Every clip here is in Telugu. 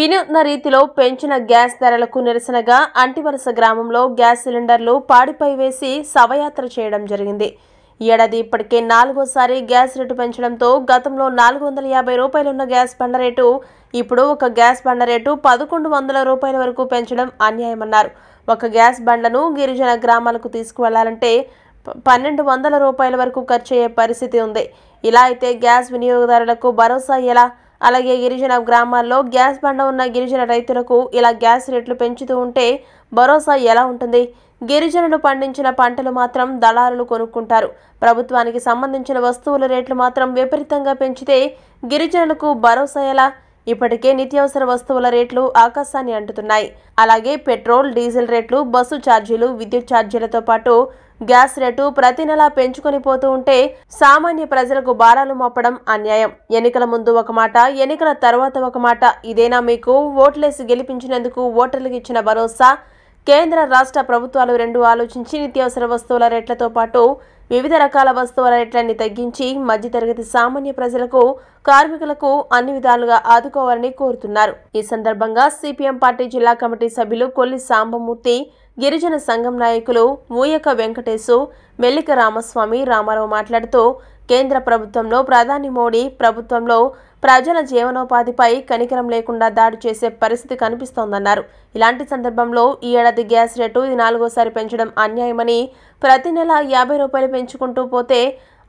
వినూత్న రీతిలో పెంచిన గ్యాస్ ధరలకు నిరసనగా అంటివరస గ్రామంలో గ్యాస్ సిలిండర్లు పాడిపై వేసి శవయాత్ర చేయడం జరిగింది ఏడాది ఇప్పటికే నాలుగోసారి గ్యాస్ రేటు పెంచడంతో గతంలో నాలుగు వందల యాభై రూపాయలున్న గ్యాస్ బండ రేటు ఇప్పుడు ఒక గ్యాస్ బండ రేటు పదకొండు వందల రూపాయల వరకు పెంచడం అన్యాయమన్నారు ఒక గ్యాస్ బండను గిరిజన గ్రామాలకు తీసుకువెళ్లాలంటే పన్నెండు వందల రూపాయల వరకు ఖర్చు అయ్యే పరిస్థితి ఉంది ఇలా అయితే గ్యాస్ వినియోగదారులకు భరోసా ఎలా అలాగే గిరిజన గ్రామాల్లో గ్యాస్ బండ ఉన్న గిరిజన రైతులకు ఇలా గ్యాస్ రేట్లు పెంచుతూ ఉంటే భరోసా ఎలా ఉంటుంది గిరిజనులు పండించిన పంటలు మాత్రం దళారులు కొనుక్కుంటారు ప్రభుత్వానికి సంబంధించిన వస్తువుల రేట్లు మాత్రం విపరీతంగా పెంచితే గిరిజనులకు భరోసా ఎలా ఇప్పటికే నిత్యావసర వస్తువుల రేట్లు ఆకాశాన్ని అంటుతున్నాయి అలాగే పెట్రోల్ డీజిల్ రేట్లు బస్సు ఛార్జీలు విద్యుత్ ఛార్జీలతో పాటు గ్యాస్ రేటు ప్రతి నెలా పెంచుకొని పోతూ ఉంటే సామాన్య ప్రజలకు భారాలు మోపడం అన్యాయం ఎన్నికల ముందు ఒక మాట ఎన్నికల తర్వాత ఒక మాట ఇదేనా మీకు ఓట్లేసి గెలిపించినందుకు ఓటర్లకు ఇచ్చిన భరోసా కేంద్ర రాష్ట్ర ప్రభుత్వాలు రెండు ఆలోచించి నిత్యావసర వస్తువుల రేట్లతో పాటు వివిధ రకాల వస్తువుల రేట్లన్నీ తగ్గించి మధ్యతరగతి సామాన్య ప్రజలకు కార్మికులకు అన్ని విధాలుగా ఆదుకోవాలని కోరుతున్నారు ఈ సందర్భంగా సిపిఎం పార్టీ జిల్లా కమిటీ సభ్యులు కొల్లి సాంబమూర్తి గిరిజన సంఘం నాయకులు ఊయక వెంకటేశు మెల్లిక రామస్వామి రామారావు మాట్లాడుతూ కేంద్ర ప్రభుత్వంలో ప్రధాని మోడీ ప్రభుత్వంలో ప్రజల జీవనోపాధిపై కనికరం లేకుండా దాడి చేసే పరిస్థితి కనిపిస్తోందన్నారు ఇలాంటి సందర్భంలో ఈ ఏడాది గ్యాస్ రేటు ఇది నాలుగోసారి పెంచడం అన్యాయమని ప్రతి నెల యాభై రూపాయలు పెంచుకుంటూ పోతే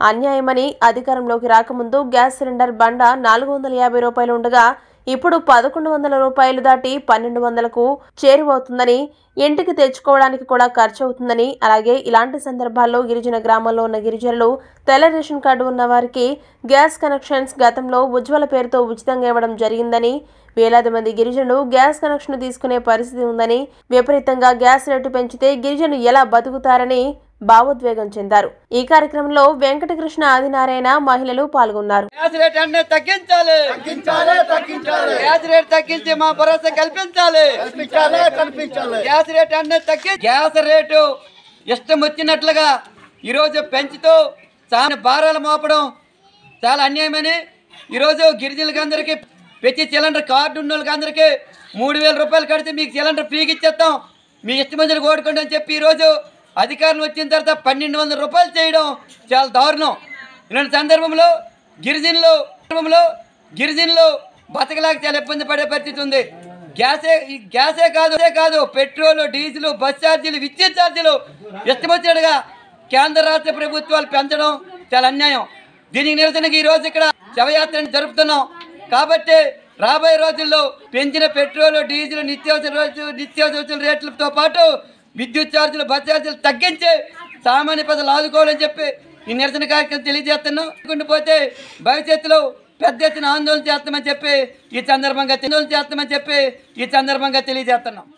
అన్యాయమని అధికారంలోకి రాకముందు గ్యాస్ సిలిండర్ బండ నాలుగు వందల యాభై రూపాయలు ఉండగా ఇప్పుడు పదకొండు వందల రూపాయలు దాటి పన్నెండు వందలకు చేరువవుతుందని ఇంటికి తెచ్చుకోవడానికి కూడా ఖర్చు అవుతుందని అలాగే ఇలాంటి సందర్భాల్లో గిరిజన గ్రామంలో ఉన్న గిరిజనులు తెల్ల రేషన్ కార్డు ఉన్న వారికి గ్యాస్ కనెక్షన్స్ గతంలో ఉజ్వల పేరుతో ఉచితంగా ఇవ్వడం జరిగిందని వేలాది మంది గిరిజనులు గ్యాస్ కనెక్షన్ తీసుకునే పరిస్థితి ఉందని విపరీతంగా గ్యాస్ రేటు పెంచితే గిరిజనులు ఎలా బతుకుతారని భావోద్వేగం చెందారు ఈ కార్యక్రమంలో వెంకటకృష్ణ ఆదినారాయణ మహిళలు పాల్గొన్నారు గ్యాస్ రేట్ తగ్గించి మా భరోసా కల్పించాలి గ్యాస్ రేట్ అన్నది తగ్గి గ్యాస్ రేటు ఇష్టం వచ్చినట్లుగా ఈరోజు పెంచుతూ చాలా భారాలు మోపడం చాలా అన్యాయమని ఈరోజు గిరిజనులకి అందరికీ ప్రతి సిలిండర్ కార్డు ఉన్న వాళ్ళకి అందరికీ మూడు వేల రూపాయలు కడితే మీకు సిలిండర్ ఫ్రీకి ఇచ్చేస్తాం మీ మందిని కోడుకోండి అని చెప్పి ఈరోజు అధికారులు వచ్చిన తర్వాత పన్నెండు వందల రూపాయలు చేయడం చాలా దారుణం ఇలాంటి సందర్భంలో గిరిజనులు సందర్భంలో గిరిజనులు బతకలేక చాలా ఇబ్బంది పడే పరిస్థితి ఉంది గ్యాసే గ్యాసే కాదు కాదు పెట్రోల్ డీజిల్ బస్ ఛార్జీలు విద్యుత్ ఛార్జీలు ఇష్టమొచ్చినట్టుగా కేంద్ర రాష్ట్ర ప్రభుత్వాలు పెంచడం చాలా అన్యాయం దీనికి నిరసనకి రోజు ఇక్కడ శవయాత్రను జరుపుతున్నాం కాబట్టి రాబోయే రోజుల్లో పెంచిన పెట్రోల్ డీజిల్ నిత్యావసర రోజు నిత్యావసర రేట్లతో పాటు విద్యుత్ ఛార్జీలు బస్ ఛార్జీలు తగ్గించి సామాన్య ప్రజలు ఆదుకోవాలని చెప్పి ఈ నిరసన కార్యక్రమం తెలియజేస్తున్నాం పోతే భవిష్యత్తులో పెద్ద ఎత్తున ఆందోళన చేస్తామని చెప్పి ఈ సందర్భంగా ఆందోళన చేస్తామని చెప్పి ఈ సందర్భంగా తెలియజేస్తున్నాం